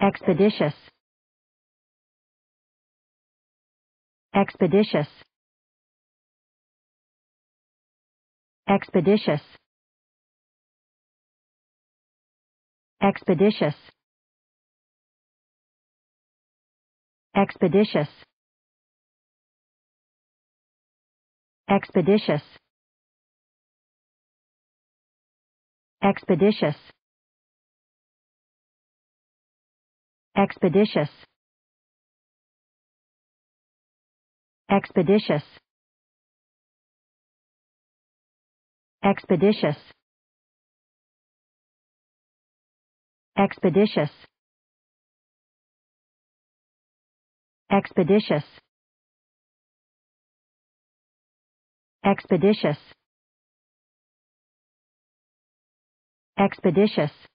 expeditious expeditious expeditious expeditious expeditious expeditious expeditious expeditious expeditious expeditious expeditious expeditious expeditious expeditious